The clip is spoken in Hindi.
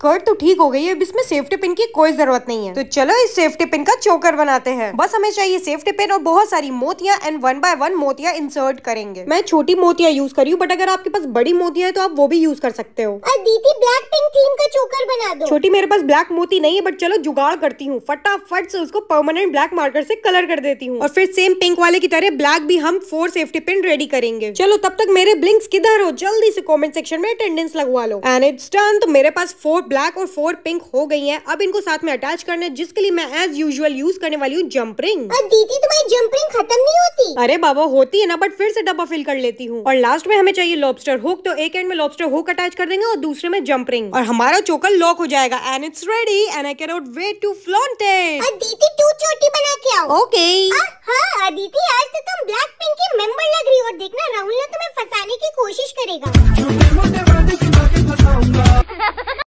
स्कर्ट तो ठीक हो गई है अब इसमें सेफ्टी पिन की कोई जरूरत नहीं है तो चलो इस सेफ्टी पिन का चोकर बनाते हैं बस हमें चाहिए सेफ्टी पिन और बहुत सारी मोतिया एंड वन बाय वन मोतिया इंसर्ट करेंगे मैं छोटी मोतिया यूज करी हूँ बट अगर आपके पास बड़ी मोतिया है तो आप वो भी यूज कर सकते हो दीदी ब्लैक पिंक थीम का बना दो छोटी मेरे पास ब्लैक मोती नहीं है बट चलो जुगाड़ करती हूँ फटाफट से उसको परमानेंट ब्लैक मार्कर से कलर कर देती हूँ और फिर सेम पिंक वाले की तरह ब्लैक भी हम फोर सेफ्टी पिन रेडी करेंगे चलो तब तक मेरे ब्लिंक्स किधर हो जल्दी से कॉमेंट सेक्शन में अटेंडेंस लगवा लो एंड इट्स टर्न तो मेरे पास फोर ब्लैक और फोर पिंक हो गई है अब इनको साथ में अटैच करना है जिसके लिए मैं एज यूजल यूज करने वाली हूँ जम्परिंग दीदी तुम्हारी जम्परिंग खत्म नहीं होती अरे बाबा होती है ना बट फिर से डब्बा फिल कर लेती हूँ और लास्ट में हमें चाहिए लॉबस्टर हुक तो एक एंड में लॉबस्टर हुक अटैच कर देंगे और दूसरे में जम्परिंग और हमारा चोकर लॉक हो जाएगा and it's ready and I cannot wait to flaunt Aditi चोटी बना के आओ ओके हां अदिति आज तो तुम ब्लैक पिंक की मेंबर लग रही हो देखना राहुल ने तुम्हें फंसाने की कोशिश करेगा